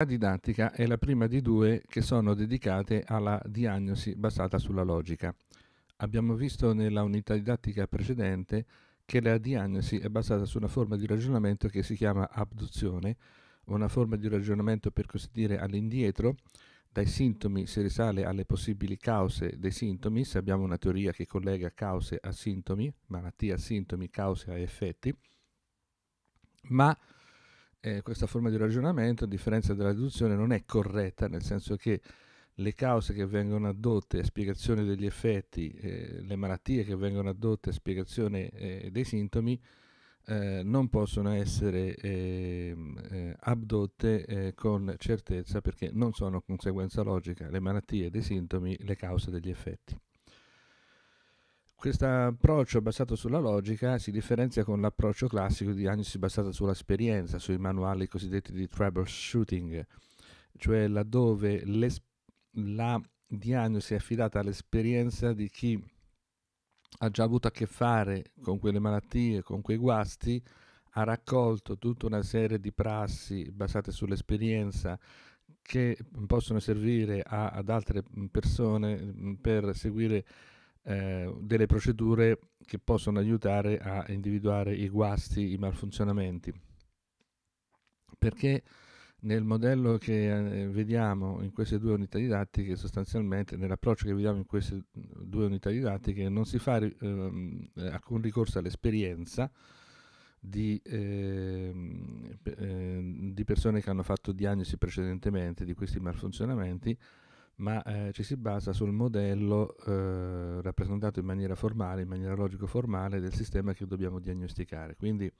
La didattica è la prima di due che sono dedicate alla diagnosi basata sulla logica. Abbiamo visto nella unità didattica precedente che la diagnosi è basata su una forma di ragionamento che si chiama abduzione, una forma di ragionamento per così dire all'indietro, dai sintomi si risale alle possibili cause dei sintomi, se abbiamo una teoria che collega cause a sintomi, malattia a sintomi, cause a effetti, ma eh, questa forma di ragionamento, a differenza della deduzione, non è corretta, nel senso che le cause che vengono addotte a spiegazione degli effetti, eh, le malattie che vengono addotte a spiegazione eh, dei sintomi, eh, non possono essere ehm, eh, addotte eh, con certezza perché non sono conseguenza logica le malattie dei sintomi, le cause degli effetti. Questo approccio basato sulla logica si differenzia con l'approccio classico di diagnosi basata sull'esperienza, sui manuali cosiddetti di troubleshooting, cioè laddove la diagnosi è affidata all'esperienza di chi ha già avuto a che fare con quelle malattie, con quei guasti, ha raccolto tutta una serie di prassi basate sull'esperienza che possono servire a, ad altre persone mm, per seguire eh, delle procedure che possono aiutare a individuare i guasti, i malfunzionamenti. Perché nel modello che eh, vediamo in queste due unità didattiche, sostanzialmente nell'approccio che vediamo in queste due unità didattiche, non si fa ehm, alcun ricorso all'esperienza di, ehm, eh, di, persone che hanno fatto diagnosi precedentemente di questi malfunzionamenti, ma eh, ci si basa sul modello eh, rappresentato in maniera formale, in maniera logico-formale del sistema che dobbiamo diagnosticare. Quindi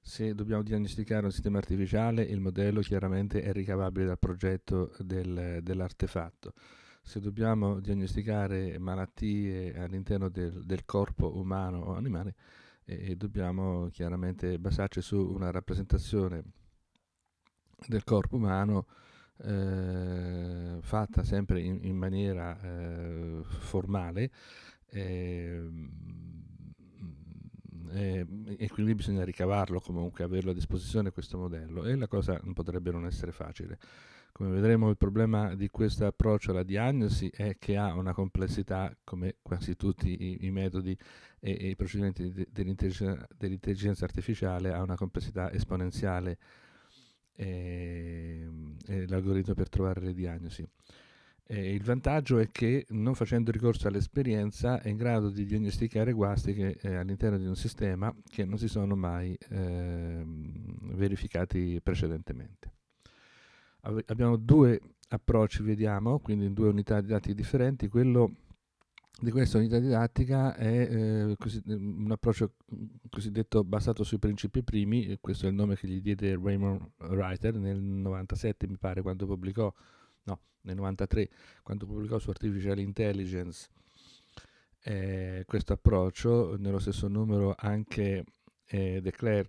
se dobbiamo diagnosticare un sistema artificiale, il modello chiaramente è ricavabile dal progetto del, dell'artefatto. Se dobbiamo diagnosticare malattie all'interno del, del corpo umano o animale, eh, dobbiamo chiaramente basarci su una rappresentazione del corpo umano eh, fatta sempre in, in maniera eh, formale eh, e quindi bisogna ricavarlo comunque, averlo a disposizione questo modello e la cosa potrebbe non essere facile. Come vedremo il problema di questo approccio alla diagnosi è che ha una complessità come quasi tutti i, i metodi e, e, i procedimenti dell'intelligenza, dell'intelligenza artificiale ha una complessità esponenziale e, ehm, e l'algoritmo per trovare le diagnosi. E il vantaggio è che non facendo ricorso all'esperienza è in grado di diagnosticare guasti che, eh, all'interno di un sistema che non si sono mai eh, verificati precedentemente. Ab- abbiamo due approcci, vediamo, quindi due unità di dati differenti, quello di questa unità didattica è eh, così, mm, un approccio mm, cosiddetto basato sui principi primi, questo è il nome che gli diede Raymond Reiter nel 97 mi pare quando pubblicò, no, nel 93 quando pubblicò su Artificial Intelligence eh, questo approccio, nello stesso numero anche eh, De Clare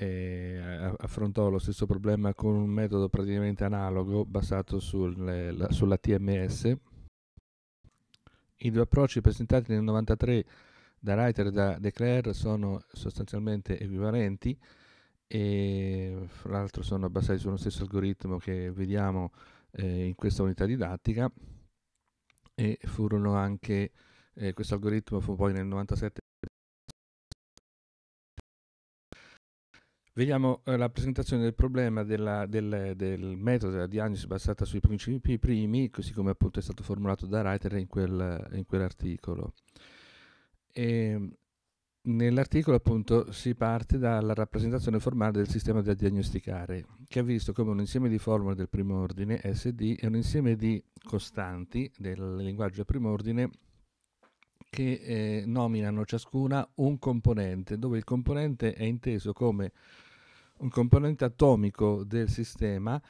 eh, affrontò lo stesso problema con un metodo praticamente analogo basato sul, la, sulla TMS i due approcci presentati nel 1993 da Reiter e da De Declerc sono sostanzialmente equivalenti e fra l'altro sono basati sullo stesso algoritmo che vediamo eh, in questa unità didattica e furono anche eh, questo algoritmo fu poi nel 1997 Vediamo eh, la presentazione del problema della, del, del, metodo della diagnosi basata sui principi primi, così come appunto è stato formulato da Reiter in, quel, in quell'articolo. Ehm, nell'articolo appunto si parte dalla rappresentazione formale del sistema da diagnosticare, che ha visto come un insieme di formule del primo ordine, SD, e un insieme di costanti del linguaggio del primo ordine che eh, nominano ciascuna un componente, dove il componente è inteso come un componente atomico del sistema,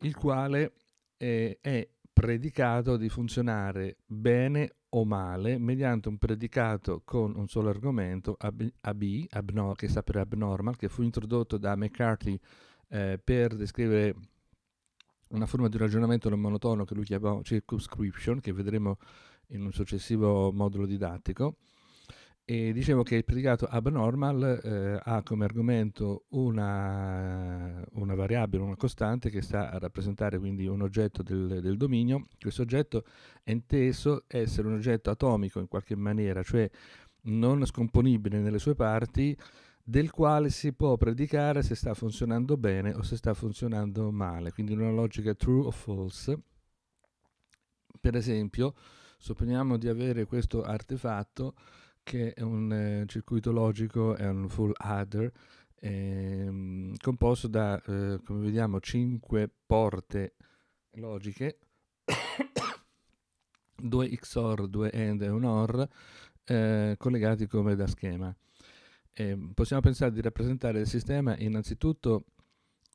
il quale eh, è predicato di funzionare bene o male mediante un predicato con un solo argomento, ab, AB, che sta per abnormal, che fu introdotto da McCarthy eh, per descrivere una forma di ragionamento non monotono che lui chiamò circumscription, che vedremo in un successivo modulo didattico. E dicevo che il predicato abnormal eh, ha come argomento una, una, variabile, una costante che sta a rappresentare quindi un oggetto del, del, dominio. Questo oggetto è inteso essere un oggetto atomico in qualche maniera, cioè non scomponibile nelle sue parti, del quale si può predicare se sta funzionando bene o se sta funzionando male. Quindi in una logica true o false, per esempio, supponiamo di avere questo artefatto che è un eh, circuito logico, è un full adder, ehm, composto da, eh, come vediamo, 5 porte logiche, 2 XOR, 2 AND e 1 OR, eh, collegati come da schema. Ehm, possiamo pensare di rappresentare il sistema innanzitutto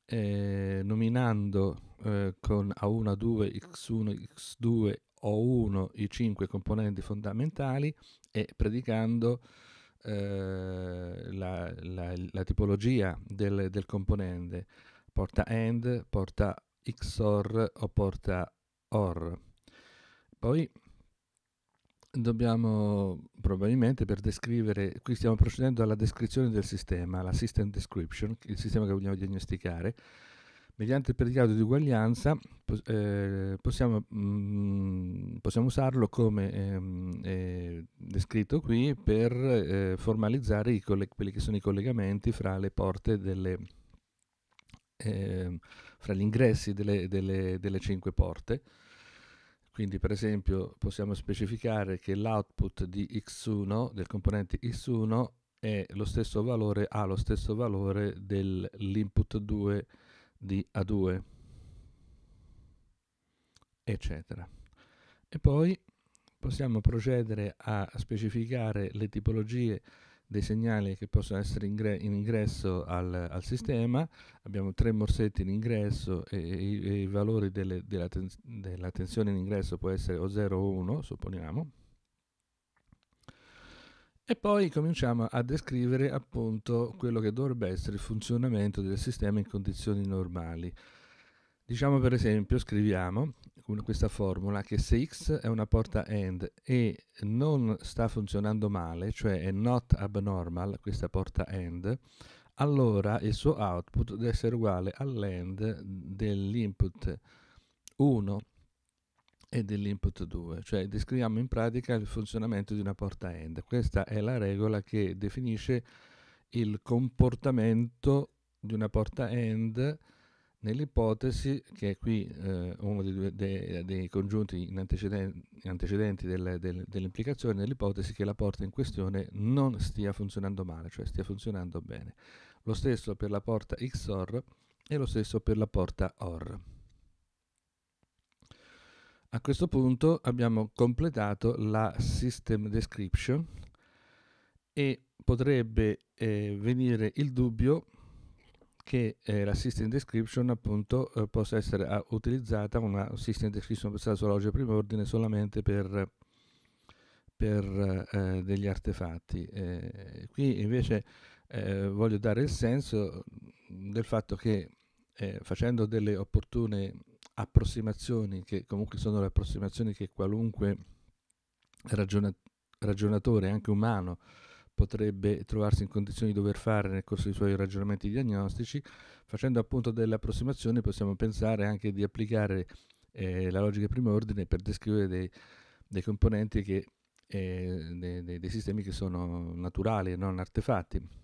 eh, nominando eh, con A1, A2, X1, X2, O1 i 5 componenti fondamentali e predicando eh, la, la, la, tipologia del, del, componente, porta AND, porta XOR o porta OR. Poi dobbiamo probabilmente per descrivere, qui stiamo procedendo alla descrizione del sistema, la system description, il sistema che vogliamo diagnosticare, Mediante il predicato di uguaglianza eh, possiamo, mh, mm, possiamo, usarlo come ehm, eh, descritto qui per eh, formalizzare i, quelli che sono i collegamenti fra le porte delle, ehm, fra gli ingressi delle, delle, delle cinque porte. Quindi per esempio possiamo specificare che l'output di x1, del componente x1, è lo stesso valore, ha lo stesso valore dell'input 2 di A2, eccetera. E poi possiamo procedere a specificare le tipologie dei segnali che possono essere ingre in ingresso al, al, sistema, abbiamo tre morsetti in ingresso e, e, e i valori delle, della, ten della tensione in ingresso può essere o 0 o 1, supponiamo, e poi cominciamo a descrivere appunto quello che dovrebbe essere il funzionamento del sistema in condizioni normali. Diciamo per esempio, scriviamo con questa formula che se x è una porta AND e non sta funzionando male, cioè è not abnormal questa porta AND, allora il suo output deve essere uguale all'AND dell'input 1 e dell'input 2, cioè descriviamo in pratica il funzionamento di una porta AND. Questa è la regola che definisce il comportamento di una porta AND nell'ipotesi che è qui eh, uno dei, due, dei, dei congiunti in antecedenti, antecedenti del, del, dell'implicazione, nell'ipotesi che la porta in questione non stia funzionando male, cioè stia funzionando bene. Lo stesso per la porta XOR e lo stesso per la porta OR. A questo punto abbiamo completato la system description e potrebbe eh, venire il dubbio che eh, la system description appunto eh, possa essere uh, utilizzata una system description pensata sulla logica primo ordine solamente per, per eh, degli artefatti eh, qui invece eh, voglio dare il senso del fatto che eh, facendo delle opportune approssimazioni che comunque sono le approssimazioni che qualunque ragionatore, anche umano, potrebbe trovarsi in condizione di dover fare nel corso dei suoi ragionamenti diagnostici, facendo appunto delle approssimazioni possiamo pensare anche di applicare eh, la logica di primo ordine per descrivere dei, dei componenti che, eh, dei, dei, sistemi che sono naturali e non artefatti.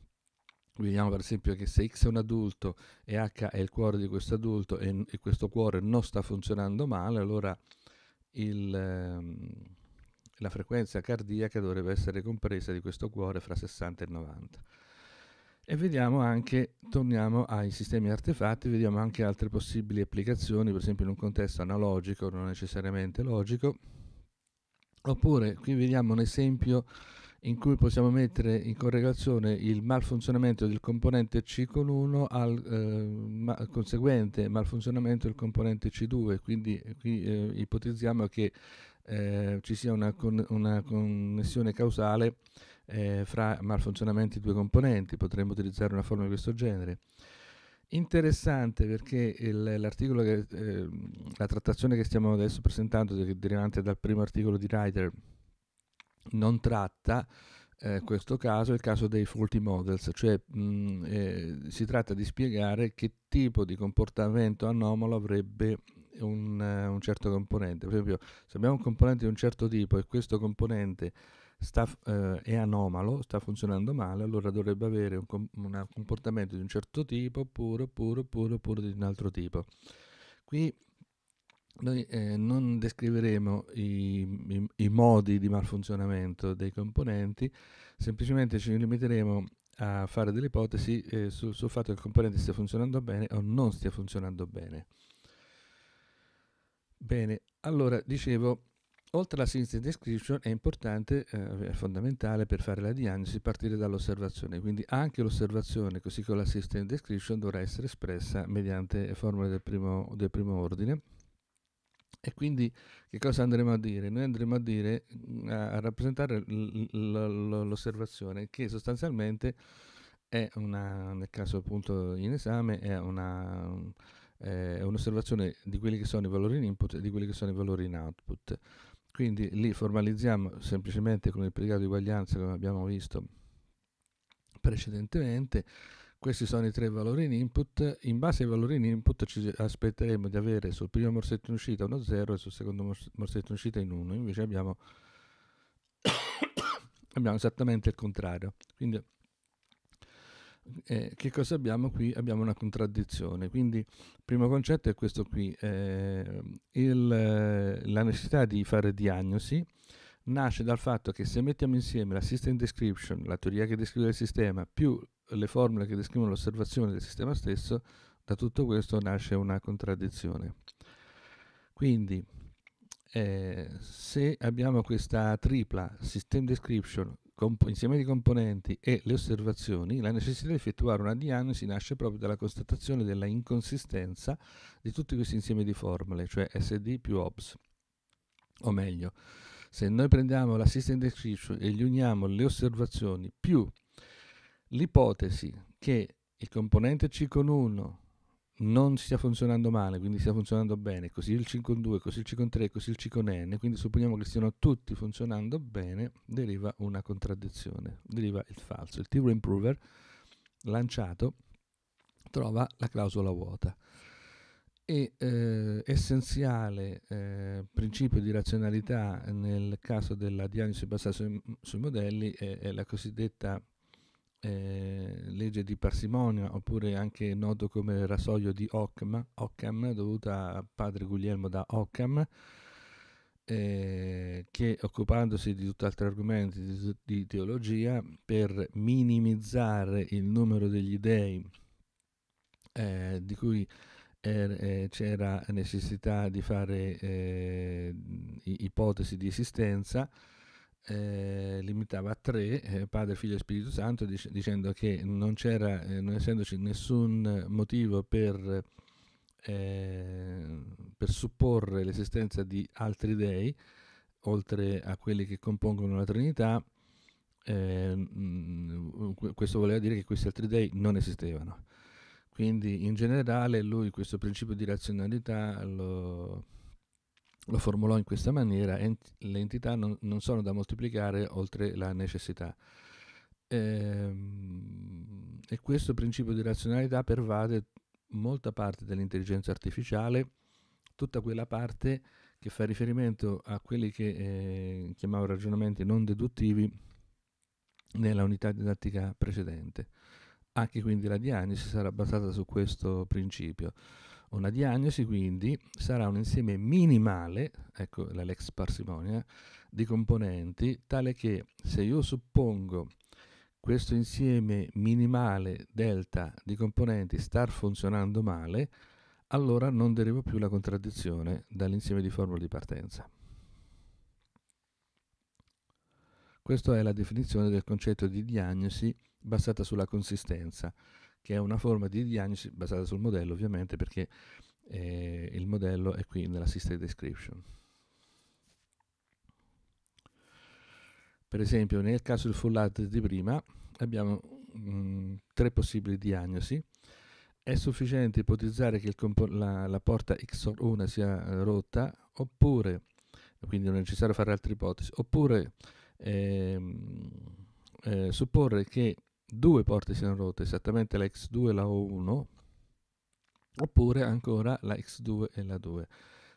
Vediamo per esempio che se X è un adulto e H è il cuore di questo adulto e, e questo cuore non sta funzionando male, allora il, ehm, la frequenza cardiaca dovrebbe essere compresa di questo cuore fra 60 e 90. E vediamo anche, torniamo ai sistemi artefatti, vediamo anche altre possibili applicazioni, per esempio in un contesto analogico, non necessariamente logico. Oppure qui vediamo un esempio in cui possiamo mettere in correlazione il malfunzionamento del componente C con 1 al eh, ma conseguente malfunzionamento del componente C2, quindi eh, qui eh, ipotizziamo che eh, ci sia una, con una connessione causale eh, fra malfunzionamenti dei due componenti, potremmo utilizzare una formula di questo genere. Interessante perché l'articolo, eh, la trattazione che stiamo adesso presentando, derivante dal primo articolo di Ryder, non tratta eh, questo caso il caso dei faulty models, cioè mh, mm, eh, si tratta di spiegare che tipo di comportamento anomalo avrebbe un, uh, un, certo componente. Per esempio, se abbiamo un componente di un certo tipo e questo componente sta, uh, è anomalo, sta funzionando male, allora dovrebbe avere un, com- un comportamento di un certo tipo oppure, oppure, oppure, oppure di un altro tipo. Qui noi eh, non descriveremo i, i, i, modi di malfunzionamento dei componenti, semplicemente ci limiteremo a fare delle ipotesi eh, sul, sul fatto che il componente stia funzionando bene o non stia funzionando bene. Bene, allora dicevo, oltre alla synthesis description è importante, eh, è fondamentale per fare la diagnosi partire dall'osservazione, quindi anche l'osservazione, così come la system description, dovrà essere espressa mediante formule del primo, del primo ordine e quindi che cosa andremo a dire? Noi andremo a dire, mm, a rappresentare l'osservazione che sostanzialmente è una, nel caso appunto in esame, è una, è un'osservazione di quelli che sono i valori in input e di quelli che sono i valori in output. Quindi li formalizziamo semplicemente con il pregato di uguaglianza come abbiamo visto precedentemente questi sono i tre valori in input. In base ai valori in input ci aspetteremo di avere sul primo morsetto in uscita uno 0 e sul secondo morsetto in uscita in 1. Invece abbiamo, abbiamo, esattamente il contrario. Quindi eh, che cosa abbiamo qui? Abbiamo una contraddizione. Quindi il primo concetto è questo qui. Eh, il, la necessità di fare diagnosi nasce dal fatto che se mettiamo insieme la system description, la teoria che descrive il sistema, più le formule che descrivono l'osservazione del sistema stesso, da tutto questo nasce una contraddizione. Quindi, eh, se abbiamo questa tripla system description, insieme di componenti e le osservazioni, la necessità di effettuare una diagnosi nasce proprio dalla constatazione della inconsistenza di tutti questi insiemi di formule, cioè SD più OBS. O meglio, se noi prendiamo la system description e gli uniamo le osservazioni più L'ipotesi che il componente C con 1 non stia funzionando male, quindi stia funzionando bene, così il C con 2, così il C con 3, così il C con n, quindi supponiamo che stiano tutti funzionando bene, deriva una contraddizione, deriva il falso. Il t Theorem Improver lanciato trova la clausola vuota. E eh, essenziale eh, principio di razionalità nel caso della diagnosi basata sui, sui modelli è, è la cosiddetta eh, legge di parsimonia, oppure anche noto come rasoio di Occam, Occam dovuta a padre Guglielmo da Occam, eh, che occupandosi di tutt'altri argomenti di, di teologia, per minimizzare il numero degli dei eh, di cui er-, eh, c'era necessità di fare eh, ipotesi di esistenza, eh, limitava a tre, eh, Padre, Figlio e Spirito Santo, dic- dicendo che non c'era, eh, non essendoci nessun motivo per, eh, per supporre l'esistenza di altri dei, oltre a quelli che compongono la Trinità, mh, eh, mm, questo voleva dire che questi altri dei non esistevano. Quindi in generale lui questo principio di razionalità lo, lo formulò in questa maniera, ent- le entità non, non, sono da moltiplicare oltre la necessità. Ehm, e questo principio di razionalità pervade molta parte dell'intelligenza artificiale, tutta quella parte che fa riferimento a quelli che eh, chiamavo ragionamenti non deduttivi nella unità didattica precedente. Anche quindi la diagnosi sarà basata su questo principio. Una diagnosi quindi sarà un insieme minimale, ecco la lex parsimonia, di componenti, tale che se io suppongo questo insieme minimale delta di componenti star funzionando male, allora non derivo più la contraddizione dall'insieme di formula di partenza. Questa è la definizione del concetto di diagnosi basata sulla consistenza, che è una forma di diagnosi basata sul modello ovviamente perché eh, il modello è qui nell'assisted description. Per esempio nel caso del fallout di prima abbiamo mh, mm, tre possibili diagnosi. È sufficiente ipotizzare che la, la, porta XOR1 sia eh, rotta oppure, quindi non è necessario fare altre ipotesi, oppure eh, eh, supporre che due porte siano rotte, esattamente la X2 e la O1, oppure ancora la X2 e la 2.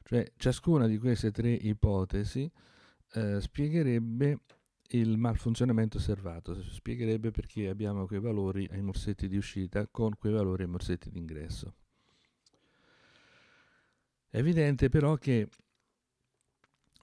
Cioè ciascuna di queste tre ipotesi eh, spiegherebbe il malfunzionamento osservato, spiegherebbe perché abbiamo quei valori ai morsetti di uscita con quei valori ai morsetti di ingresso. È evidente però che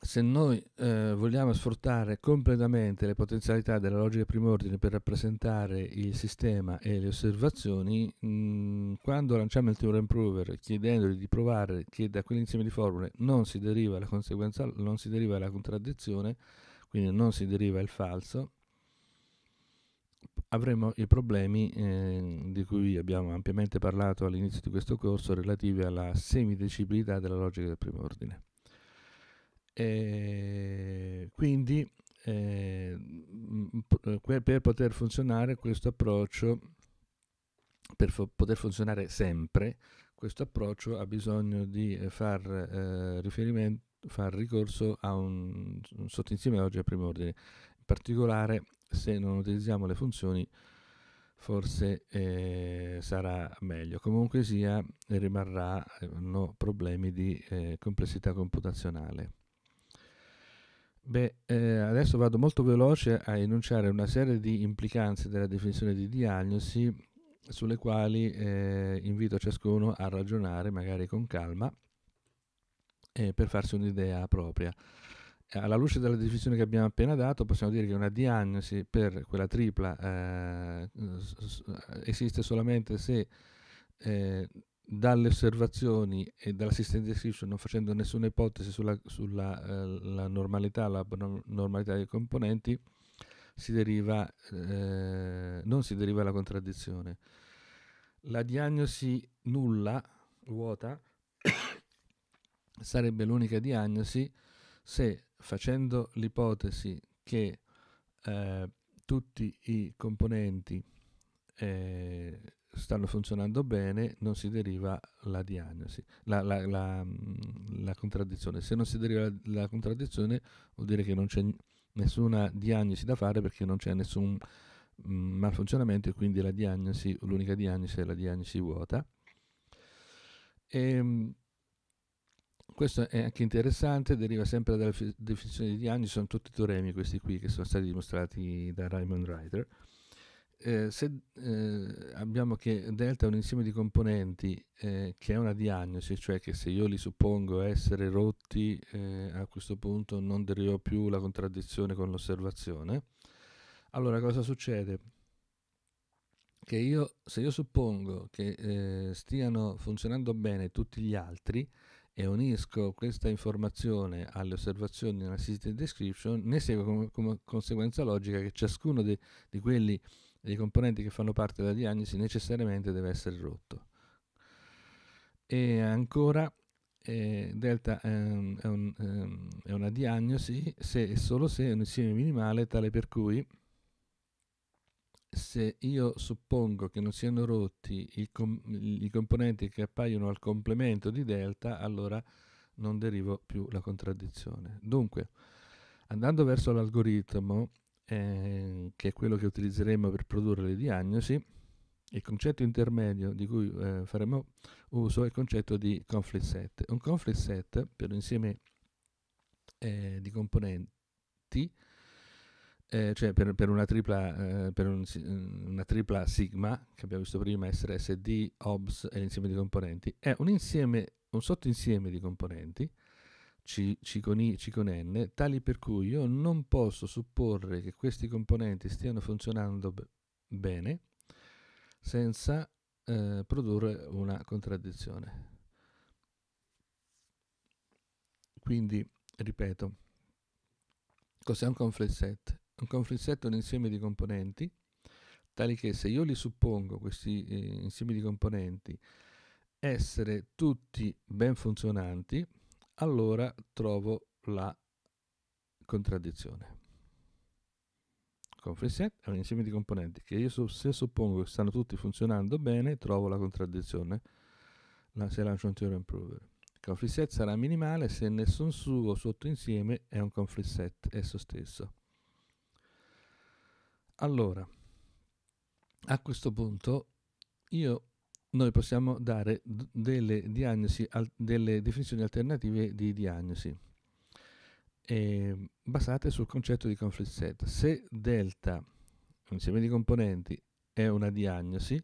se noi eh, vogliamo sfruttare completamente le potenzialità della logica primordine per rappresentare il sistema e le osservazioni, mh, mm, quando lanciamo il Theorem Prover chiedendogli di provare che da quell'insieme di formule non si deriva la conseguenza, non si deriva la contraddizione, quindi non si deriva il falso, avremo i problemi eh, di cui abbiamo ampiamente parlato all'inizio di questo corso relativi alla semidecibilità della logica del ordine. E quindi eh, eh per poter funzionare questo approccio, per fo- poter funzionare sempre, questo approccio ha bisogno di eh, far, eh, riferimento, far ricorso a un, un sottoinsieme oggi a primo ordine. In particolare, se non utilizziamo le funzioni, forse eh, sarà meglio. Comunque sia, rimarranno eh, problemi di complessità computazionale. Beh, eh, adesso vado molto veloce a enunciare una serie di implicanze della definizione di diagnosi sulle quali eh, invito ciascuno a ragionare magari con calma eh, per farsi un'idea propria. Eh, alla luce della definizione che abbiamo appena dato, possiamo dire che una diagnosi per quella tripla eh, esiste solamente se eh, dalle osservazioni e dall'assistente description, non facendo nessuna ipotesi sulla, sulla eh, la normalità, la normalità dei componenti, si deriva, eh, non si deriva la contraddizione. La diagnosi nulla, vuota, sarebbe l'unica diagnosi se facendo l'ipotesi che eh, tutti i componenti eh, stanno funzionando bene, non si deriva la diagnosi, la, la, la, mm, la contraddizione. Se non si deriva la, contraddizione vuol dire che non c'è nessuna diagnosi da fare perché non c'è nessun mh, mm, malfunzionamento e quindi diagnosi, l'unica diagnosi è la diagnosi vuota. E, ehm, questo è anche interessante, deriva sempre dalla definizione di diagnosi, sono tutti teoremi questi qui che sono stati dimostrati da Raymond Ryder eh, se eh, abbiamo che delta è un insieme di componenti eh, che è una diagnosi, cioè che se io li suppongo essere rotti, eh, a questo punto non derivo più la contraddizione con l'osservazione, allora cosa succede? Che io, se io suppongo che eh, stiano funzionando bene tutti gli altri e unisco questa informazione alle osservazioni nella system description, ne segue come, come conseguenza logica che ciascuno de, di quelli i componenti che fanno parte della diagnosi necessariamente deve essere rotto. E ancora, eh, delta ehm, è, un, ehm, è, una diagnosi se e solo se è un insieme minimale tale per cui se io suppongo che non siano rotti com i componenti che appaiono al complemento di delta, allora non derivo più la contraddizione. Dunque, andando verso l'algoritmo, eh, che è quello che utilizzeremo per produrre le diagnosi, il concetto intermedio di cui eh, faremo uso è il concetto di conflict set. Un conflict set per un insieme eh, di componenti, eh, cioè per, per, una, tripla, eh, per un, mm, una tripla sigma che abbiamo visto prima essere SD, OBS e l'insieme di componenti, è un, insieme, un sottoinsieme di componenti c, tali per cui io non posso supporre che questi componenti stiano funzionando b- bene senza eh, produrre una contraddizione. Quindi, ripeto, cos'è un conflict set? Un conflict set è un insieme di componenti tali che se io li suppongo, questi eh, insieme di componenti, essere tutti ben funzionanti, allora trovo la contraddizione. Conflict set è un insieme di componenti che io se suppongo che stanno tutti funzionando bene, trovo la contraddizione se lancio un theorem prover. Il conflict set sarà minimale se nessun suo sottoinsieme è un conflict set esso stesso. Allora, a questo punto io noi possiamo dare delle, diagnosi, delle definizioni alternative di diagnosi eh, basate sul concetto di conflict set. Se delta, un insieme di componenti, è una diagnosi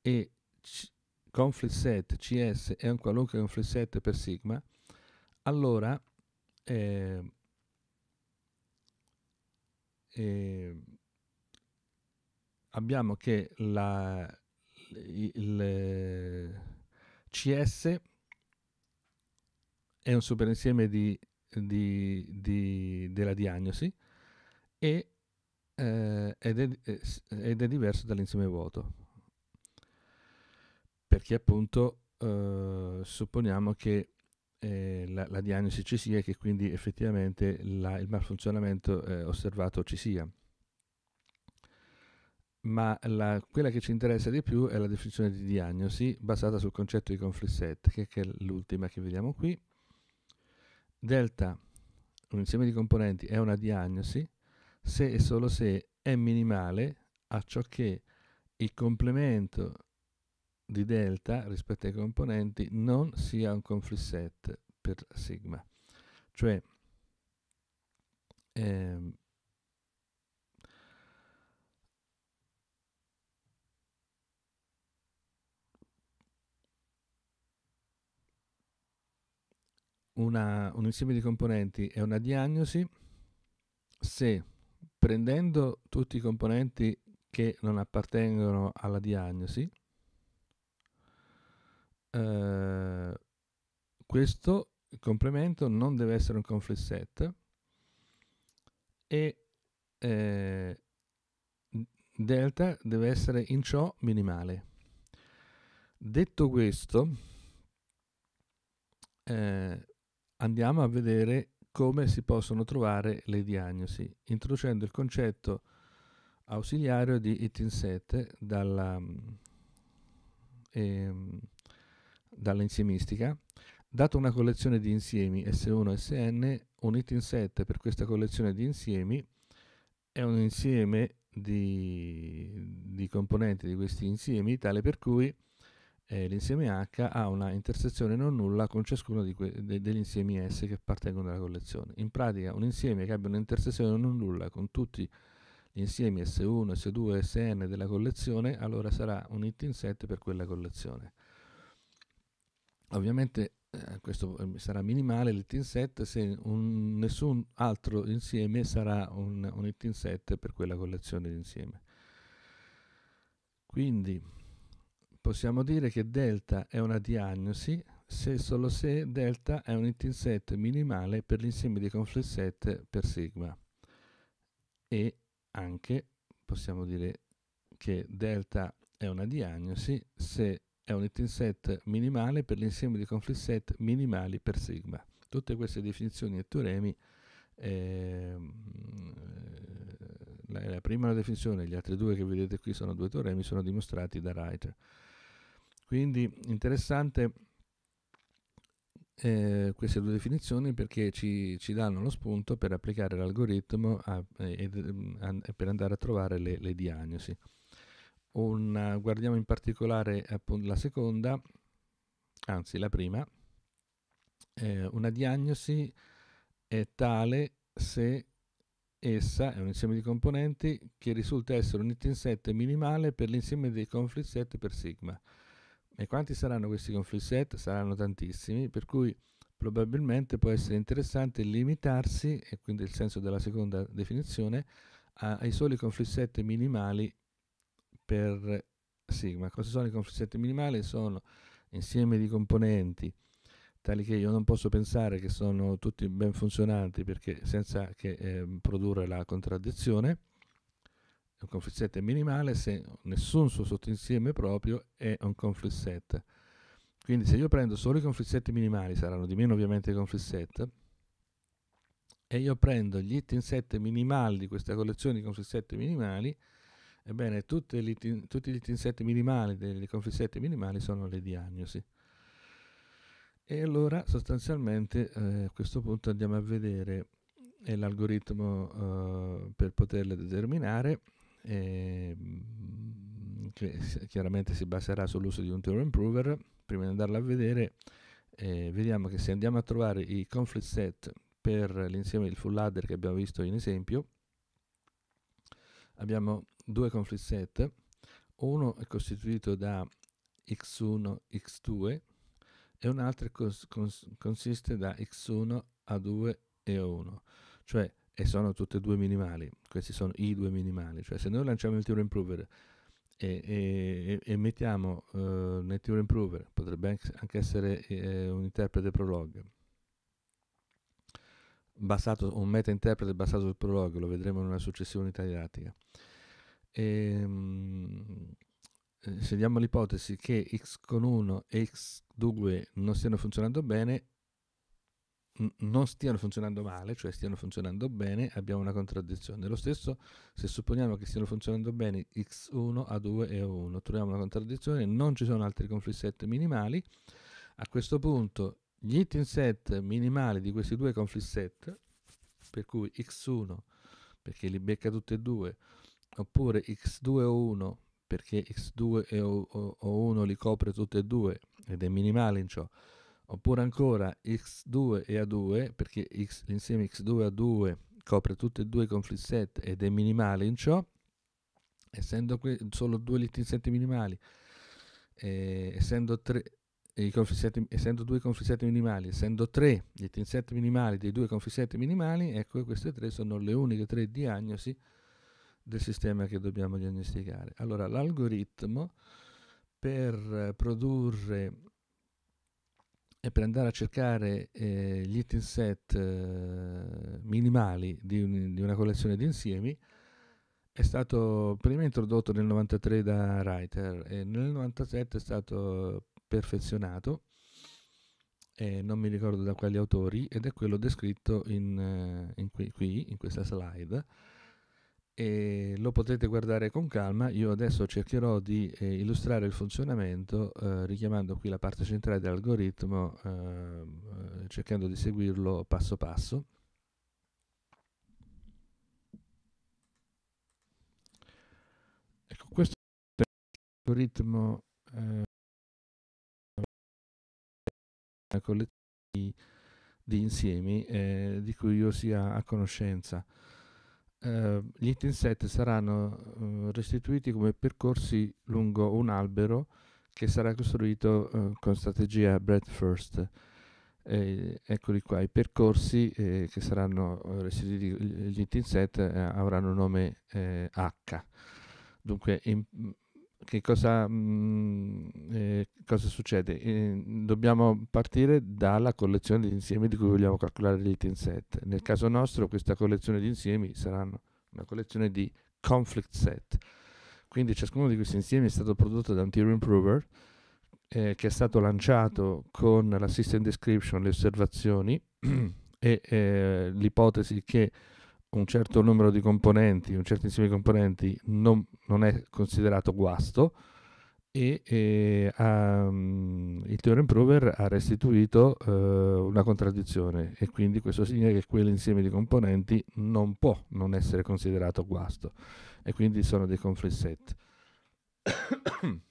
e c- conflict set CS è un qualunque conflict set per sigma, allora eh, eh, abbiamo che la il eh, CS è un superinsieme di, di, di, della diagnosi e, eh, ed, è, eh, ed, è, diverso dall'insieme vuoto perché appunto eh, supponiamo che eh, la, la, diagnosi ci sia e che quindi effettivamente la, il malfunzionamento eh, osservato ci sia ma la, quella che ci interessa di più è la definizione di diagnosi basata sul concetto di conflict set, che, che è l'ultima che vediamo qui. Delta, un insieme di componenti, è una diagnosi se e solo se è minimale a ciò che il complemento di delta rispetto ai componenti non sia un conflict set per sigma. Cioè, ehm, una, un insieme di componenti è una diagnosi se prendendo tutti i componenti che non appartengono alla diagnosi, eh, questo complemento non deve essere un conflict set e eh, delta deve essere in ciò minimale. Detto questo, eh, andiamo a vedere come si possono trovare le diagnosi, introducendo il concetto ausiliario di itin 7 dalla, mm, ehm, dall'insiemistica. Dato una collezione di insiemi S1 e Sn, un itin 7 per questa collezione di insiemi è un insieme di, di componenti di questi insiemi tale per cui eh, l'insieme H ha una intersezione non nulla con ciascuno que- de- degli insiemi S che appartengono alla collezione. In pratica un insieme che abbia un'intersezione non nulla con tutti gli insiemi S1, S2, Sn della collezione, allora sarà un hit in set per quella collezione. Ovviamente eh, questo eh, sarà minimale l'hit in set se un, nessun altro insieme sarà un, un hit in set per quella collezione di insieme. Quindi possiamo dire che delta è una diagnosi se e solo se delta è un set minimale per l'insieme di conflict set per sigma. E anche possiamo dire che delta è una diagnosi se è un set minimale per l'insieme di conflict set minimali per sigma. Tutte queste definizioni e teoremi eh, la, la prima definizione e gli altri due che vedete qui sono due teoremi, sono dimostrati da Reiter. Quindi interessante eh, queste due definizioni perché ci, ci, danno lo spunto per applicare l'algoritmo e eh, mm, per andare a trovare le, le diagnosi. Una, guardiamo in particolare la seconda, anzi la prima. Eh, una diagnosi è tale se essa è un insieme di componenti che risulta essere un item set minimale per l'insieme dei conflict set per sigma. E quanti saranno questi conflict set? Saranno tantissimi, per cui probabilmente può essere interessante limitarsi, e quindi il senso della seconda definizione, a, ai soli conflict set minimali per sigma. Cosa sono i conflict set minimali? Sono insieme di componenti tali che io non posso pensare che sono tutti ben funzionanti perché senza che, eh, produrre la contraddizione un conflict set è minimale se nessun suo sottoinsieme proprio è un conflict set. Quindi se io prendo solo i conflict set minimali, saranno di meno ovviamente i conflict set, e io prendo gli item set minimali di questa collezione di conflict set minimali, ebbene tutti gli item, tutti set minimali dei conflict set minimali sono le diagnosi. E allora sostanzialmente eh, a questo punto andiamo a vedere eh, l'algoritmo eh, per poterle determinare eh, che chiaramente si baserà sull'uso di un Theorem Prover. Prima di andarla a vedere, eh, vediamo che se andiamo a trovare i conflict set per l'insieme del full ladder che abbiamo visto in esempio, abbiamo due conflict set, uno è costituito da x1, x2 e un altro cons consiste da x1 a 2 e a 1, cioè e sono tutte e due minimali, questi sono i due minimali, cioè se noi lanciamo il Theorem Improver e, e, e mettiamo eh, nel Theorem Improver, potrebbe anche essere eh, un interprete prolog, basato, un meta interprete basato sul prolog, lo vedremo in una successiva unità didattica. E, ehm, eh, se diamo l'ipotesi che x con 1 e x2 non stiano funzionando bene, non stiano funzionando male, cioè stiano funzionando bene, abbiamo una contraddizione. Lo stesso se supponiamo che stiano funzionando bene x1, a2 e a 1 troviamo una contraddizione, non ci sono altri conflitti set minimali, a questo punto gli item set minimali di questi due conflitti set, per cui x1 perché li becca tutti e due, oppure x2 o 1 perché x2 o 1 li copre tutti e due ed è minimale in ciò, Oppure ancora x2 e a2, perché x, l'insieme x2 e a2 copre tutti e due i conflict set ed è minimale in ciò, essendo qui solo due little set minimali, eh, essendo tre i confissetti, essendo due confissetti minimali, essendo tre gli insetti minimali dei due set minimali, ecco queste tre sono le uniche tre diagnosi del sistema che dobbiamo diagnosticare. Allora, l'algoritmo per produrre e per andare a cercare eh, gli item set eh, minimali di, un, di, una collezione di insiemi è stato prima introdotto nel 93 da Writer e nel 97 è stato perfezionato eh, non mi ricordo da quali autori ed è quello descritto in, eh, in qui, qui, in questa slide e lo potete guardare con calma. Io adesso cercherò di eh, illustrare il funzionamento eh, richiamando qui la parte centrale dell'algoritmo, ehm, eh, cercando di seguirlo passo passo. Ecco, questo è l'algoritmo una eh, collezione di, di insiemi eh, di cui io sia a conoscenza. Eh, gli gli set saranno eh, restituiti come percorsi lungo un albero che sarà costruito eh, con strategia bread first. eccoli qua, i percorsi eh, che saranno eh, restituiti, gli inset avranno nome H. Dunque, in, che cosa, mh, mm, eh, cosa succede? Eh, dobbiamo partire dalla collezione di insiemi di cui vogliamo calcolare l'item set. Nel caso nostro questa collezione di insiemi saranno una collezione di conflict set. Quindi ciascuno di questi insiemi è stato prodotto da un tier Prover eh, che è stato lanciato con la system description, le osservazioni e eh, l'ipotesi che un certo numero di componenti, un certo insieme di componenti non, non è considerato guasto e, e um, il Theorem Prover ha restituito uh, una contraddizione e quindi questo significa che quell'insieme di componenti non può non essere considerato guasto e quindi sono dei conflict set.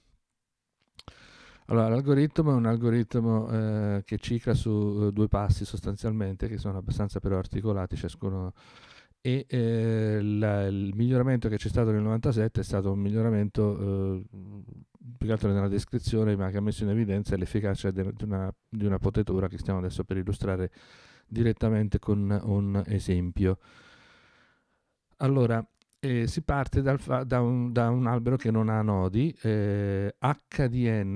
Allora, l'algoritmo è un algoritmo eh, che cicla su eh, due passi sostanzialmente, che sono abbastanza però articolati, ciascuno e eh, la, il miglioramento che c'è stato nel 97 è stato un miglioramento eh, più che altro nella descrizione ma che ha messo in evidenza l'efficacia di una, di una potetura che stiamo adesso per illustrare direttamente con un esempio allora eh, si parte dal, da, un, da, un, albero che non ha nodi HDN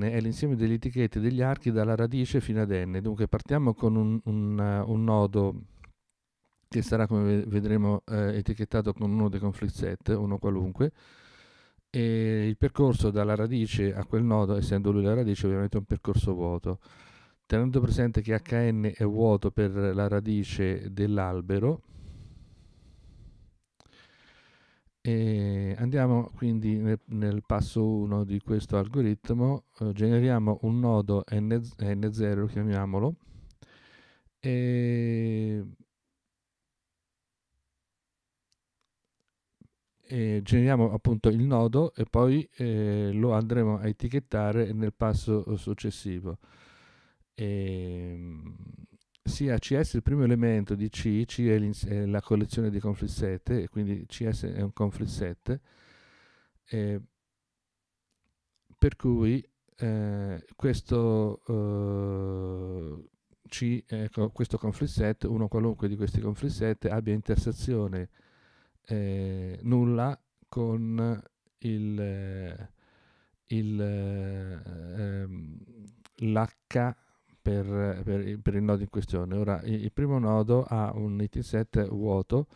eh, è l'insieme delle etichette degli archi dalla radice fino ad N dunque partiamo con un, un, un nodo che sarà, come vedremo, eh, etichettato con uno dei conflict set, uno qualunque. E il percorso dalla radice a quel nodo, essendo lui la radice, ovviamente è un percorso vuoto. Tenendo presente che hn è vuoto per la radice dell'albero, e andiamo quindi nel, nel passo 1 di questo algoritmo, eh, generiamo un nodo n, n0, chiamiamolo, e eh, generiamo appunto il nodo e poi eh, lo andremo a etichettare nel passo eh, successivo. E, ehm, sia CS il primo elemento di C, C è, è la collezione di conflict set, e quindi CS è un conflict set, eh, per cui eh, questo, eh, C, ecco, questo conflict set, uno qualunque di questi conflict set, abbia intersezione eh, nulla con il, eh, il eh, ehm, l'H per, per, per, il nodo in questione. Ora, il, il primo nodo ha un it set vuoto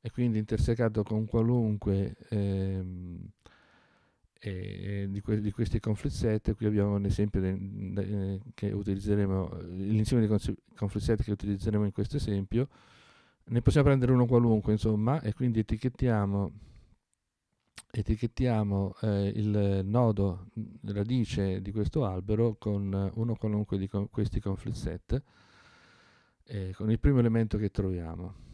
e quindi intersecato con qualunque ehm, eh, di, que- di, questi conflict set. Qui abbiamo un esempio de- de- eh, che utilizzeremo, l'insieme dei cons- conflict set che utilizzeremo in questo esempio ne possiamo prendere uno qualunque, insomma, e quindi etichettiamo, etichettiamo eh, il nodo radice di questo albero con uno qualunque di co questi conflict set, eh, con il primo elemento che troviamo.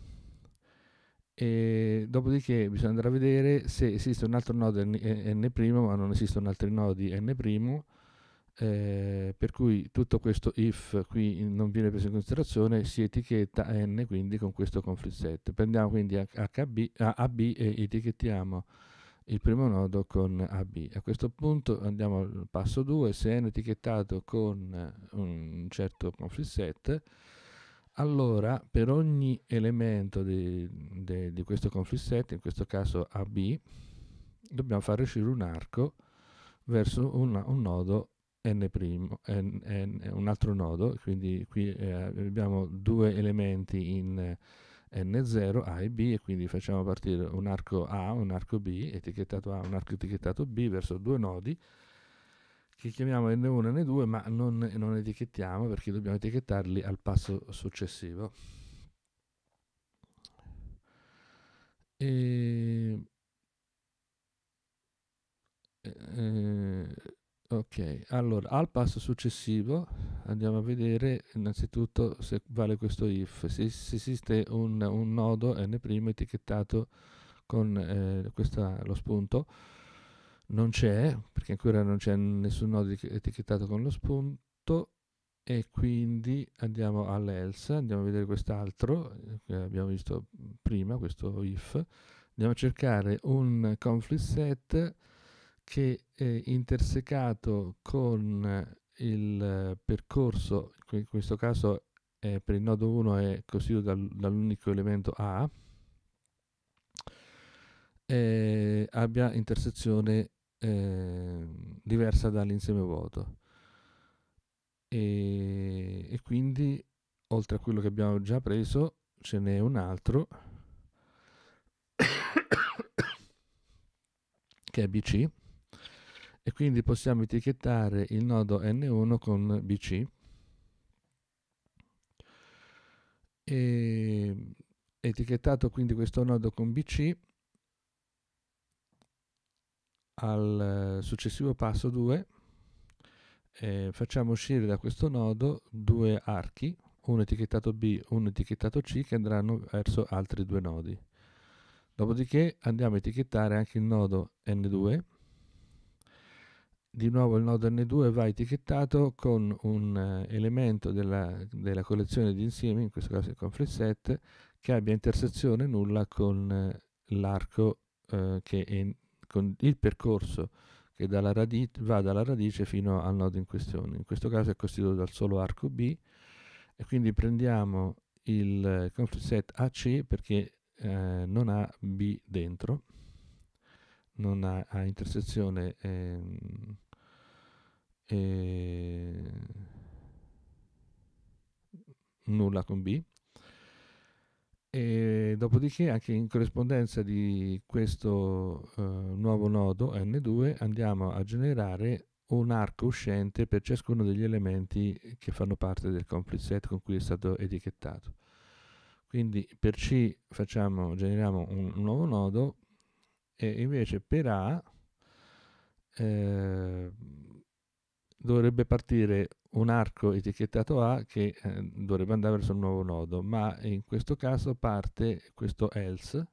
E dopodiché bisogna andare a vedere se esiste un altro nodo n', eh, n' ma non esistono altri nodi n', eh, per cui tutto questo if qui non viene preso in considerazione, si etichetta n quindi con questo conflict set. Prendiamo quindi HB, AB e etichettiamo il primo nodo con AB. A questo punto andiamo al passo 2, se n è etichettato con un certo conflict set, allora per ogni elemento di, di, di questo conflict set, in questo caso AB, dobbiamo far uscire un arco verso una, un nodo n', n, n un altro nodo, quindi qui eh, abbiamo due elementi in n0, a e b, e quindi facciamo partire un arco A, un arco B, etichettato A, un arco etichettato B, verso due nodi, che chiamiamo n1 e n2, ma non, non etichettiamo perché dobbiamo etichettarli al passo successivo. E, eh, eh, ok allora al passo successivo andiamo a vedere innanzitutto se vale questo if se, se esiste un, un, nodo n' etichettato con eh, questa, lo spunto non c'è perché ancora non c'è nessun nodo etichettato con lo spunto e quindi andiamo all'else andiamo a vedere quest'altro eh, che abbiamo visto prima questo if andiamo a cercare un conflict set che eh, intersecato con eh, il eh, percorso, in questo caso eh, per il nodo 1 è costituito dal, dall'unico elemento A, eh, abbia intersezione eh, diversa dall'insieme vuoto. E, e, quindi, oltre a quello che abbiamo già preso, ce n'è un altro che è BC e quindi possiamo etichettare il nodo N1 con BC e etichettato quindi questo nodo con BC al eh, successivo passo 2 eh, facciamo uscire da questo nodo due archi uno etichettato B, uno etichettato C che andranno verso altri due nodi dopodiché andiamo a etichettare anche il nodo N2 di nuovo il nodo N2 va etichettato con un eh, elemento della, della collezione di insiemi, in questo caso il conflict set, che abbia intersezione nulla con eh, l'arco eh, che è con il percorso che dalla va dalla radice fino al nodo in questione. In questo caso è costituito dal solo arco B e quindi prendiamo il eh, conflict set AC perché eh, non ha B dentro non ha, ha intersezione ehm, eh, nulla con B. E dopodiché anche in corrispondenza di questo eh, nuovo nodo N2 andiamo a generare un arco uscente per ciascuno degli elementi che fanno parte del complete set con cui è stato etichettato. Quindi per C facciamo, generiamo un, un nuovo nodo, e invece per A eh, dovrebbe partire un arco etichettato A che eh, dovrebbe andare verso il nuovo nodo, ma in questo caso parte questo else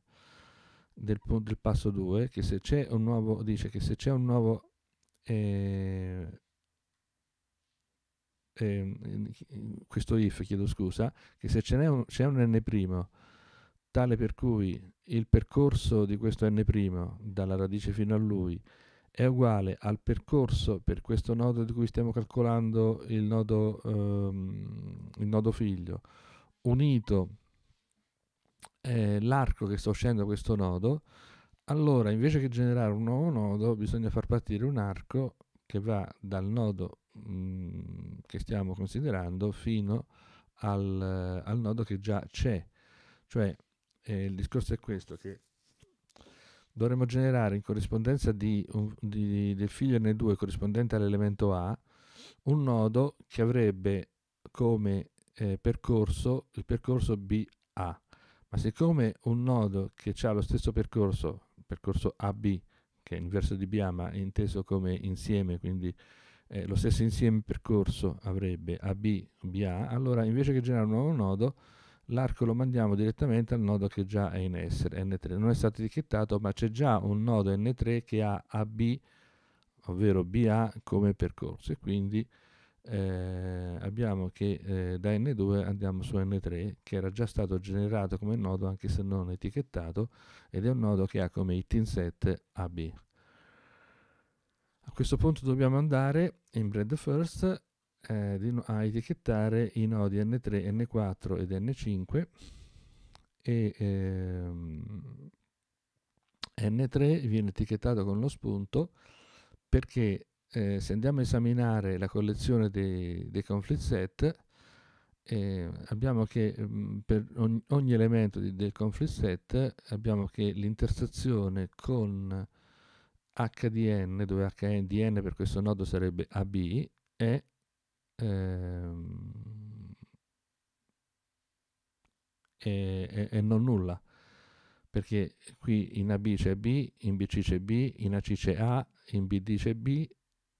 del, del passo 2 che se c'è un nuovo dice che se c'è un nuovo eh, questo if chiedo scusa che se ce n'è un, un n' tale per cui il percorso di questo n', dalla radice fino a lui, è uguale al percorso per questo nodo di cui stiamo calcolando il nodo, ehm, il nodo figlio, unito eh, l'arco che sta uscendo da questo nodo, allora invece che generare un nuovo nodo bisogna far partire un arco che va dal nodo mh, mhmm, che stiamo considerando fino al, al nodo che già c'è. Cioè eh, il discorso è questo, che dovremmo generare in corrispondenza di, un, di, del figlio N2 corrispondente all'elemento A un nodo che avrebbe come eh, percorso il percorso BA. Ma siccome un nodo che ha lo stesso percorso, percorso AB, che è inverso di BA ma è inteso come insieme, quindi eh, lo stesso insieme percorso avrebbe AB, BA, allora invece che generare un nuovo nodo l'arco lo mandiamo direttamente al nodo che già è in essere, N3. Non è stato etichettato, ma c'è già un nodo N3 che ha AB, ovvero BA come percorso, e quindi eh, abbiamo che eh, da N2 andiamo su N3, che era già stato generato come nodo, anche se non etichettato, ed è un nodo che ha come it inset AB. A questo punto dobbiamo andare in bread first eh, a etichettare i nodi N3, N4 ed N5 e ehm, N3 viene etichettato con lo spunto perché eh, se andiamo a esaminare la collezione dei, dei conflict set eh, abbiamo che mh, mm, per ogni, ogni elemento di, del conflict set abbiamo che l'intersezione con HDN dove HDN per questo nodo sarebbe AB è Ehm, e, e, e, non nulla, perché qui in AB c'è B, in BC c'è B, in AC c'è A, in BD c'è B,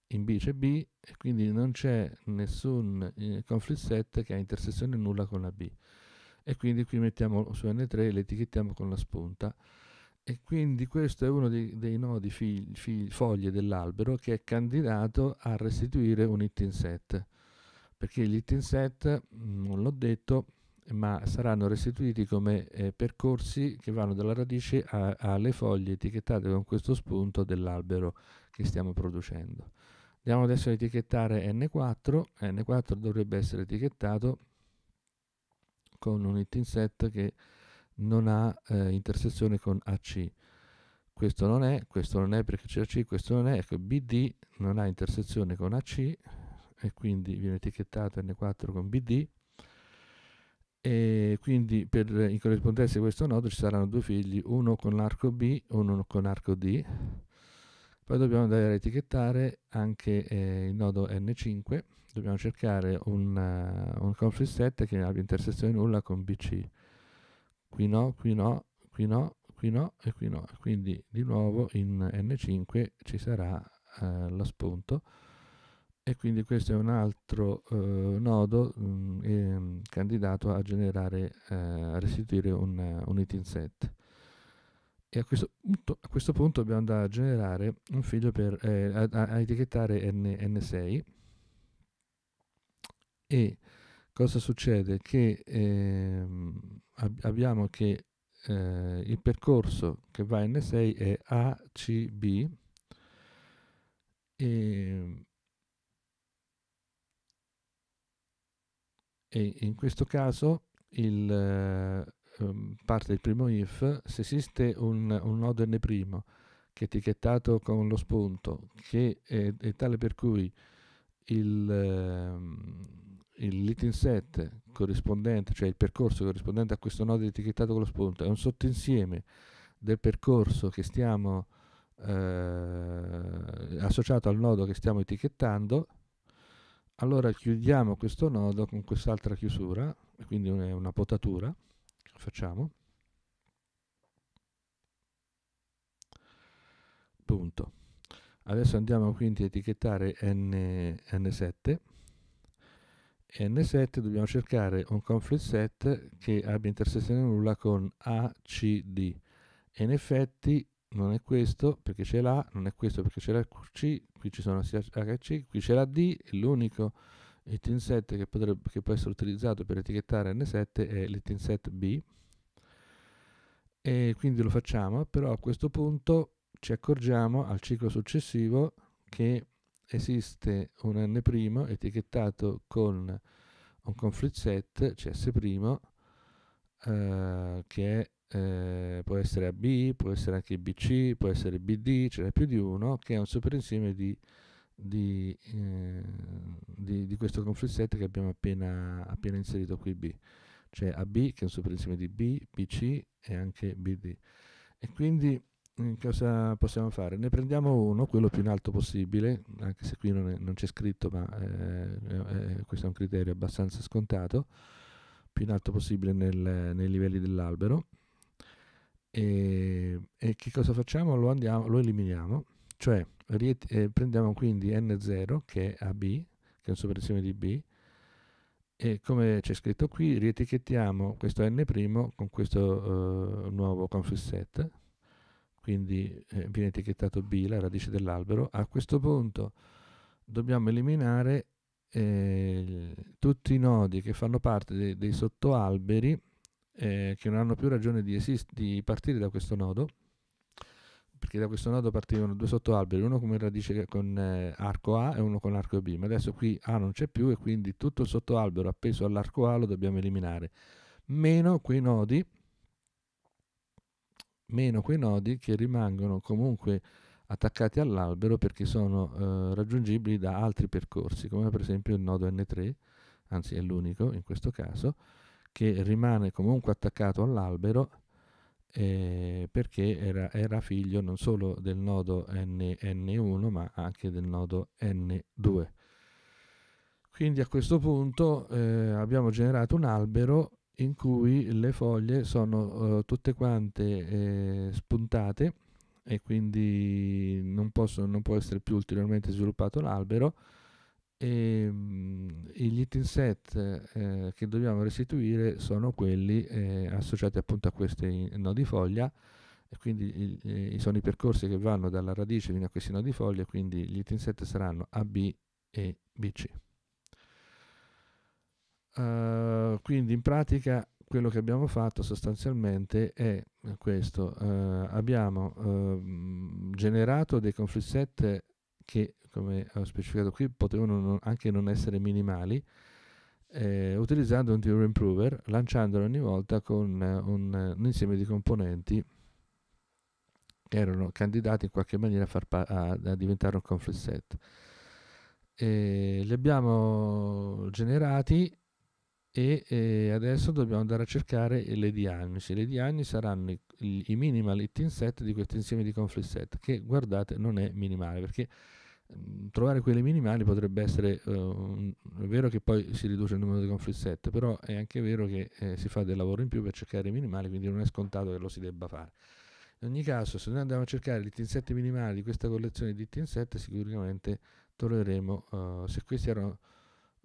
in B c'è B, e quindi non c'è nessun eh, conflict set che ha intersezione nulla con AB E quindi qui mettiamo su N3 le etichettiamo con la spunta. E quindi questo è uno dei, dei nodi fil, fil, foglie dell'albero che è candidato a restituire un hit in set perché gli teen set, mm, non l'ho detto, ma saranno restituiti come eh, percorsi che vanno dalla radice a, alle foglie etichettate con questo spunto dell'albero che stiamo producendo. Andiamo adesso a etichettare N4, N4 dovrebbe essere etichettato con un hit set che non ha eh, intersezione con AC. Questo non è, questo non è perché c'è AC, questo non è, ecco BD non ha intersezione con AC, e quindi viene etichettato N4 con BD e quindi per, in corrispondenza di questo nodo ci saranno due figli, uno con l'arco B e uno con arco D. Poi dobbiamo andare a etichettare anche eh, il nodo N5, dobbiamo cercare una, eh, un conflict set che abbia intersezione nulla con BC. Qui no, qui no, qui no, qui no e qui no. Quindi di nuovo in N5 ci sarà eh, lo spunto e quindi questo è un altro eh, nodo mh, mm, eh, mm, candidato a generare, eh, a restituire un, eh, un itin set. E a questo, punto, a questo punto dobbiamo andare a generare un figlio per, eh, a, a, etichettare N, 6 e cosa succede? Che ehm, ab abbiamo che eh, il percorso che va a N6 è ACB e e in questo caso il, eh, ehm, parte il primo if se esiste un, un nodo n' che è etichettato con lo spunto che è, è tale per cui il, eh, il leading set corrispondente cioè il percorso corrispondente a questo nodo etichettato con lo spunto è un sottinsieme del percorso che stiamo eh, associato al nodo che stiamo etichettando allora chiudiamo questo nodo con quest'altra chiusura quindi una potatura facciamo punto adesso andiamo quindi a etichettare n, 7 n7 dobbiamo cercare un conflict set che abbia intersezione nulla con a c d e in effetti non è questo perché c'è l'A, non è questo perché c'è la C, qui ci sono HC, qui c'è la D, l'unico item set che, potrebbe, che può essere utilizzato per etichettare N7 è l'item set B, e quindi lo facciamo, però a questo punto ci accorgiamo al ciclo successivo che esiste un N' etichettato con un conflict set CS' cioè eh, che è eh, può essere AB, può essere anche BC, può essere BD, ce n'è più di uno, che è un superinsieme di, di, eh, di, di questo conflitto set che abbiamo appena, appena inserito qui B. C'è AB che è un superinsieme di B, BC e anche BD. E quindi eh, cosa possiamo fare? Ne prendiamo uno, quello più in alto possibile, anche se qui non, c'è scritto, ma eh, eh, questo è un criterio abbastanza scontato, più in alto possibile nel, nei livelli dell'albero, e, ehm, e che cosa facciamo? Lo, andiamo, lo eliminiamo, cioè riet- eh, prendiamo quindi N0 che è AB, che è una sovrainsieme di B, e come c'è scritto qui rietichettiamo questo n' con questo eh, nuovo set, quindi eh, viene etichettato b la radice dell'albero a questo punto dobbiamo eliminare eh, tutti i nodi che fanno parte de dei sottoalberi eh, che non hanno più ragione di, esist- di partire da questo nodo, perché da questo nodo partivano due sottoalberi, uno come radice con eh, arco A e uno con arco B, ma adesso qui A non c'è più e quindi tutto il sottoalbero appeso all'arco A lo dobbiamo eliminare, meno quei nodi, meno quei nodi che rimangono comunque attaccati all'albero perché sono eh, raggiungibili da altri percorsi, come per esempio il nodo N3, anzi è l'unico in questo caso, che rimane comunque attaccato all'albero eh, perché era, era, figlio non solo del nodo nn 1 ma anche del nodo N2. Quindi a questo punto eh, abbiamo generato un albero in cui le foglie sono eh, tutte quante eh, spuntate e quindi non, posso, non può essere più ulteriormente sviluppato l'albero e, gli item set eh, che dobbiamo restituire sono quelli eh, associati appunto a questi nodi foglia e quindi il, eh, sono i percorsi che vanno dalla radice fino a questi nodi foglia quindi gli item set saranno AB e BC uh, eh, quindi in pratica quello che abbiamo fatto sostanzialmente è questo uh, abbiamo uh, generato dei conflict set che come ho specificato qui potevano non, anche non essere minimali, eh, utilizzando un Theorem Prover, lanciandolo ogni volta con uh, un, eh, un, insieme di componenti che erano candidati in qualche maniera a, pa- a, a diventare un conflict set. E li abbiamo generati e eh, adesso dobbiamo andare a cercare le diagnosi. Le diagnosi saranno i, i minimal itin set di questo insieme di conflict set, che guardate non è minimale, perché mh, mm, trovare quelle minimali potrebbe essere, eh, un, è vero che poi si riduce il numero di conflict set, però è anche vero che eh, si fa del lavoro in più per cercare i minimali, quindi non è scontato che lo si debba fare. In ogni caso, se noi andiamo a cercare gli itin set minimali di questa collezione di itin set, sicuramente troveremo, eh, se questi erano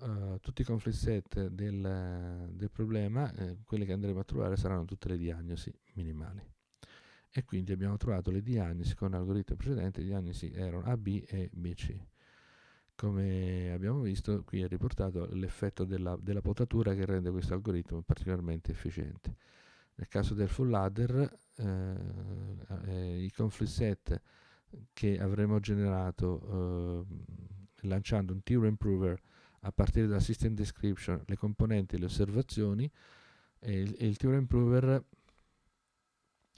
eh, tutti i conflict set del, del problema, eh, quelle che andremo a trovare saranno tutte le diagnosi minimali. E quindi abbiamo trovato le diagnosi con l'algoritmo precedente, le diagnosi erano AB e BC. Come abbiamo visto, qui è riportato l'effetto della, della potatura che rende questo algoritmo particolarmente efficiente. Nel caso del full ladder, eh, eh, i conflict set che avremo generato eh, lanciando un tier improver a partire dalla system description, le componenti, le osservazioni e il, il theorem prover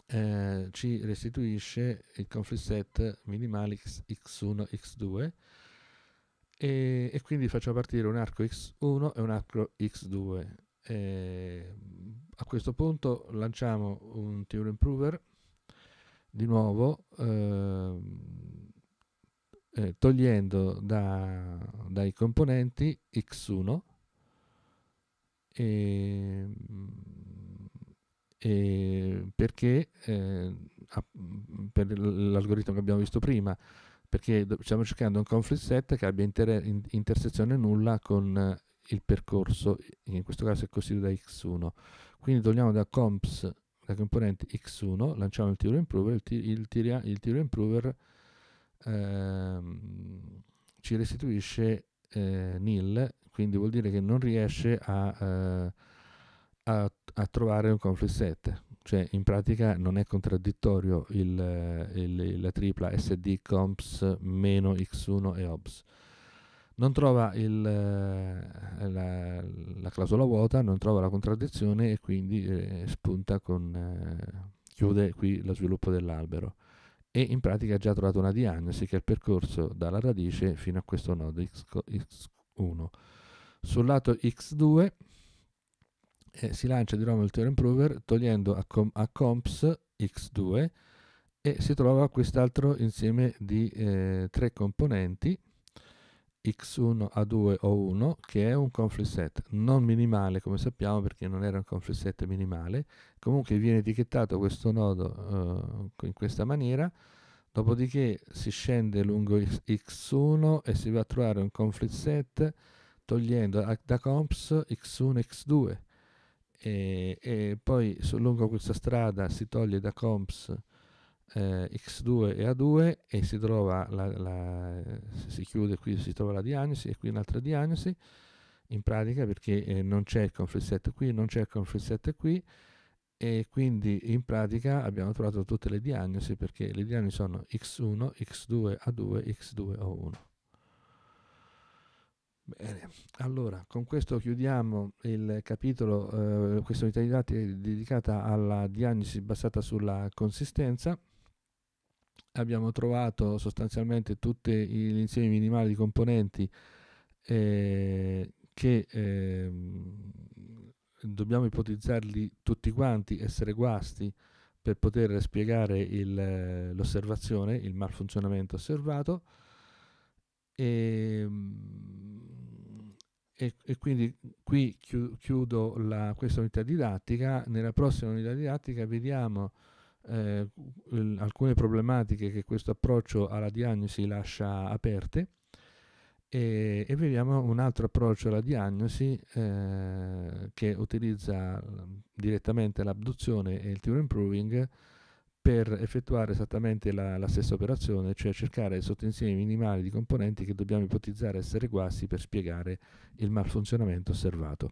eh, ci restituisce il conflict set minimale x, x1, x2 e, e, quindi facciamo partire un arco x1 e un arco x2. E a questo punto lanciamo un theorem prover di nuovo. Ehm, eh, togliendo da, dai componenti x1 e, e perché eh, per l'algoritmo che abbiamo visto prima perché stiamo cercando un conflict set che abbia in intersezione nulla con il percorso, in questo caso è costituito da x1. Quindi togliamo da comps da componente x1, lanciamo il tiro improver, il, il, il tiro improver ehm, ci restituisce eh, nil, quindi vuol dire che non riesce a, eh, a, a, trovare un conflict set, cioè in pratica non è contraddittorio il, il, la tripla sd comps meno x1 e obs. Non trova il, eh, la, la, clausola vuota, non trova la contraddizione e quindi eh, spunta con, eh, chiude qui lo sviluppo dell'albero e in pratica ha già trovato una diagnosi che è il percorso dalla radice fino a questo nodo X, 1 Sul lato X2 eh, si lancia di nuovo il Theorem Prover togliendo a, com a comps X2 e si trova quest'altro insieme di eh, tre componenti x1 a 2 o 1 che è un conflict set non minimale come sappiamo perché non era un conflict set minimale comunque viene etichettato questo nodo eh, in questa maniera dopodiché si scende lungo x1 e si va a trovare un conflict set togliendo da comps x1 x2 e, e poi lungo questa strada si toglie da comps eh, X2 e A2 e si trova la, la, si chiude qui, si trova la diagnosi e qui un'altra diagnosi in pratica perché eh, non c'è il conflict set qui, non c'è il conflict set qui e quindi in pratica abbiamo trovato tutte le diagnosi perché le diagnosi sono X1, X2, A2, X2, O1. Bene, allora con questo chiudiamo il capitolo, eh, questa unità di didattica dedicata alla diagnosi basata sulla consistenza abbiamo trovato sostanzialmente tutti gli insiemi minimali di componenti eh, che eh, dobbiamo ipotizzarli tutti quanti, essere guasti per poter spiegare il, l'osservazione, il malfunzionamento osservato e, ehm, e, e quindi qui chiudo la, questa unità didattica, nella prossima unità didattica vediamo eh, alcune problematiche che questo approccio alla diagnosi lascia aperte e, e vediamo un altro approccio alla diagnosi eh, che utilizza direttamente l'abduzione e il theorem proving per effettuare esattamente la, la stessa operazione, cioè cercare sottoinsiemi minimali di componenti che dobbiamo ipotizzare essere quasi per spiegare il malfunzionamento osservato.